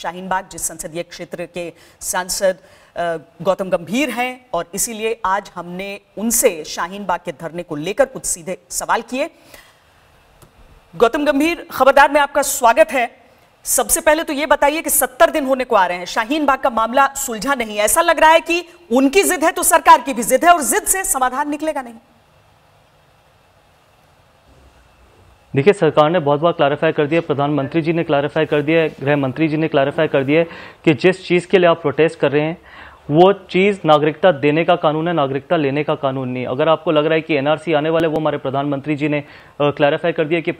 शाहीन बाग जिस संसदीय क्षेत्र के सांसद गौतम गंभीर हैं और इसीलिए आज हमने उनसे शाहीन बाग के धरने को लेकर कुछ सीधे सवाल किए गौतम गंभीर खबरदार में आपका स्वागत है सबसे पहले तो ये बताइए कि सत्तर दिन होने को आ रहे हैं शाहीन बाग का मामला सुलझा नहीं ऐसा लग रहा है कि उनकी जिद है तो सरकार की भी जिद है और जिद से समाधान निकलेगा नहीं देखिए सरकार ने बहुत बार क्लैरिफाई कर दिया प्रधानमंत्री जी ने क्लैरिफाई कर दिया गृह मंत्री जी ने क्लैरिफाई कर दिया कि जिस चीज़ के लिए आप प्रोटेस्ट कर रहे हैं वो चीज़ नागरिकता देने का कानून है नागरिकता लेने का कानून नहीं अगर आपको लग रहा है कि एनआरसी आने वाले वो हमारे प्रधानमंत्री जी ने क्लैरिफाई कर दिया कि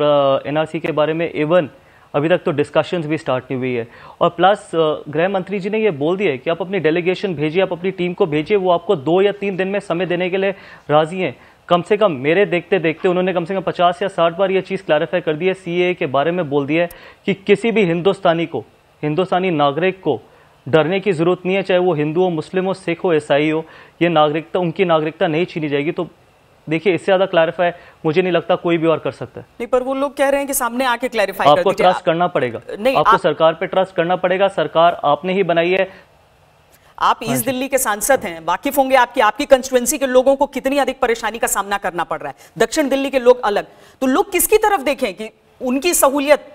एनआरसी के बारे में इवन अभी तक तो डिस्कशंस भी स्टार्ट नहीं हुई है और प्लस गृह मंत्री जी ने ये बोल दिया है कि आप अपनी डेलीगेशन भेजिए आप अपनी टीम को भेजिए वो आपको दो या तीन दिन में समय देने के लिए राजी हैं कम से कम मेरे देखते देखते उन्होंने कम से कम पचास या साठ बार ये चीज़ क्लैरिफाई कर दी है सी के बारे में बोल दिया है कि किसी भी हिंदुस्तानी को हिंदुस्तानी नागरिक को डरने की ज़रूरत नहीं है चाहे वो हिंदू हो मुस्लिम हो सिख हो ईसाई हो ये नागरिकता उनकी नागरिकता नहीं छीनी जाएगी तो देखिए इससे ज्यादा क्लैरिफाई मुझे नहीं लगता कोई भी और कर सकता है नहीं पर वो लोग कह रहे हैं कि सामने आके क्लैरिफाई आपको ट्रस्ट आप... करना पड़ेगा नहीं आपको आ... सरकार पे ट्रस्ट करना पड़ेगा सरकार आपने ही बनाई है आप हाँ ईस्ट दिल्ली के सांसद हैं वाकिफ होंगे आपकी आपकी कंस्टिट्युएंसी के लोगों को कितनी अधिक परेशानी का सामना करना पड़ रहा है दक्षिण दिल्ली के लोग अलग तो लोग किसकी तरफ देखें कि उनकी सहूलियत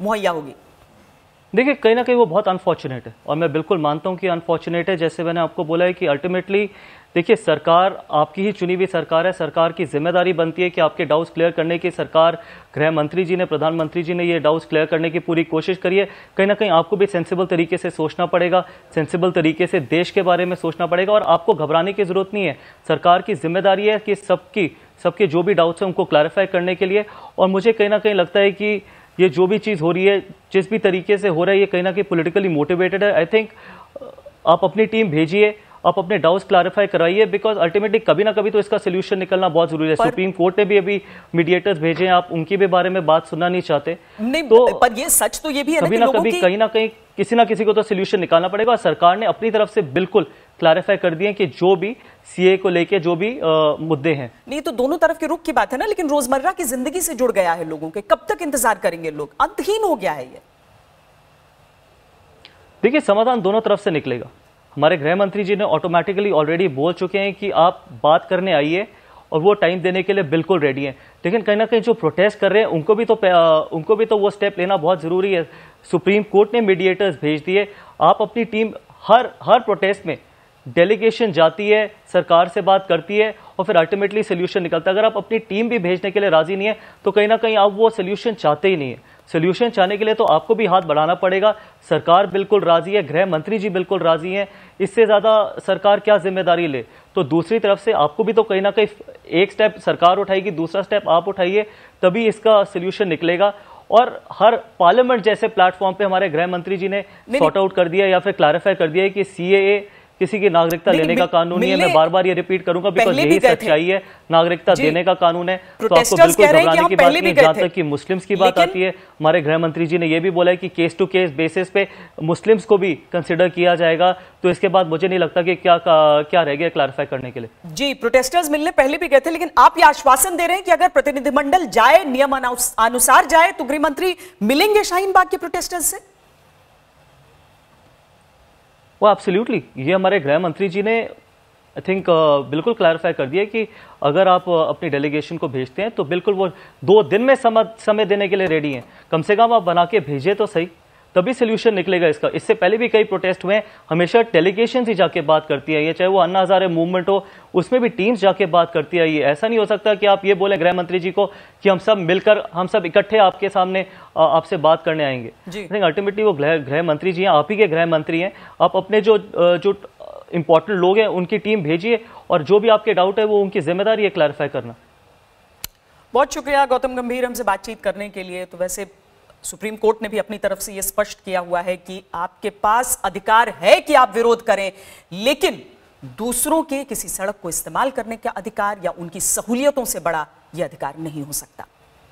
मुहैया होगी देखिए कहीं ना कहीं वो बहुत अनफॉर्चुनेट है और मैं बिल्कुल मानता हूँ कि अनफॉर्चुनेट है जैसे मैंने आपको बोला है कि अल्टीमेटली देखिए सरकार आपकी ही चुनी हुई सरकार है सरकार की जिम्मेदारी बनती है कि आपके डाउट्स क्लियर करने की सरकार गृह मंत्री जी ने प्रधानमंत्री जी ने ये डाउट्स क्लियर करने की पूरी कोशिश करी है कहीं ना कहीं आपको भी सेंसिबल तरीके से सोचना पड़ेगा सेंसिबल तरीके से देश के बारे में सोचना पड़ेगा और आपको घबराने की जरूरत नहीं है सरकार की जिम्मेदारी है कि सबकी सबके जो भी डाउट्स हैं उनको क्लैरिफाई करने के लिए और मुझे कहीं ना कहीं लगता है कि ये जो भी चीज़ हो रही है जिस भी तरीके से हो रहा है ये कहीं ना कहीं पोलिटिकली मोटिवेटेड है आई थिंक आप अपनी टीम भेजिए आप अपने डाउट्स क्लैरिफाई कराइए बिकॉज अल्टीमेटली कभी ना कभी तो इसका सोल्यूशन निकलना बहुत जरूरी है सुप्रीम कोर्ट ने भी अभी मीडिएटर्स भेजे हैं आप उनके भी बारे में बात सुनना नहीं चाहते नहीं तो पर ये सच तो ये भी है कभी ना कभी कहीं ना कहीं किसी ना किसी को तो सोल्यूशन निकालना पड़ेगा और सरकार ने अपनी तरफ से बिल्कुल क्लैरिफाई कर दिए कि जो भी सीए को लेके जो भी आ, मुद्दे हैं नहीं तो दोनों तरफ के रुख की बात है ना लेकिन रोजमर्रा की जिंदगी से जुड़ गया है लोगों के कब तक इंतजार करेंगे लोग अंतहीन हो गया है ये देखिए समाधान दोनों तरफ से निकलेगा हमारे गृह मंत्री जी ने ऑटोमेटिकली ऑलरेडी बोल चुके हैं कि आप बात करने आइए और वो टाइम देने के लिए बिल्कुल रेडी हैं लेकिन कहीं ना कहीं जो प्रोटेस्ट कर रहे हैं उनको भी तो उनको भी तो वो स्टेप लेना बहुत ज़रूरी है सुप्रीम कोर्ट ने मीडिएटर्स भेज दिए आप अपनी टीम हर हर प्रोटेस्ट में डेलीगेशन जाती है सरकार से बात करती है और फिर अल्टीमेटली सोल्यूशन निकलता है अगर आप अपनी टीम भी भेजने के लिए राजी नहीं है तो कहीं ना कहीं आप वो सोल्यूशन चाहते ही नहीं है सोल्यूशन चाहने के लिए तो आपको भी हाथ बढ़ाना पड़ेगा सरकार बिल्कुल राजी है गृह मंत्री जी बिल्कुल राजी हैं इससे ज़्यादा सरकार क्या जिम्मेदारी ले तो दूसरी तरफ से आपको भी तो कहीं ना कहीं एक स्टेप सरकार उठाएगी दूसरा स्टेप आप उठाइए तभी इसका सोल्यूशन निकलेगा और हर पार्लियामेंट जैसे प्लेटफॉर्म पे हमारे गृह मंत्री जी ने सॉर्ट आउट कर दिया या फिर क्लैरिफाई कर दिया है कि सी किसी की नागरिकता लेने का कानून नहीं है मैं बार बार ये रिपीट करूंगा बिकॉज यही सच्चाई है नागरिकता देने का कानून है तो आपको बिल्कुल घबराने की बात नहीं जहां तक की मुस्लिम्स की बात आती है हमारे गृह मंत्री जी ने यह भी बोला है कि केस टू केस बेसिस पे मुस्लिम्स को भी कंसिडर किया जाएगा तो इसके बाद मुझे नहीं लगता कि क्या क्या रह गया क्लैरिफाई करने के लिए जी प्रोटेस्टर्स मिलने पहले भी गए थे लेकिन आप ये आश्वासन दे रहे हैं कि अगर प्रतिनिधिमंडल जाए नियम अनुसार जाए तो गृह मंत्री मिलेंगे शाहीन बाग के प्रोटेस्टर्स से वो एब्सोल्युटली ये हमारे गृह मंत्री जी ने आई थिंक uh, बिल्कुल क्लैरिफाई कर दिया कि अगर आप uh, अपनी डेलीगेशन को भेजते हैं तो बिल्कुल वो दो दिन में समय समय देने के लिए रेडी हैं कम से कम आप बना के भेजें तो सही तभी सोल्यूशन निकलेगा इसका इससे पहले भी कई प्रोटेस्ट हुए हमेशा डेलीगेशन ही जाके बात करती है ये चाहे वो अन्ना हजारे मूवमेंट हो उसमें भी टीम्स जाके बात करती है ये ऐसा नहीं हो सकता कि आप ये बोले गृह मंत्री जी को कि हम सब मिलकर हम सब इकट्ठे आपके सामने आपसे बात करने आएंगे अल्टीमेटली वो गृह मंत्री जी हैं आप ही के गृह मंत्री हैं आप अपने जो जो इंपॉर्टेंट लोग हैं उनकी टीम भेजिए और जो भी आपके डाउट है वो उनकी जिम्मेदारी है क्लैरिफाई करना बहुत शुक्रिया गौतम गंभीर हमसे बातचीत करने के लिए तो वैसे सुप्रीम कोर्ट ने भी अपनी तरफ से यह स्पष्ट किया हुआ है कि आपके पास अधिकार है कि आप विरोध करें लेकिन दूसरों के किसी सड़क को इस्तेमाल करने का अधिकार या उनकी सहूलियतों से बड़ा यह अधिकार नहीं हो सकता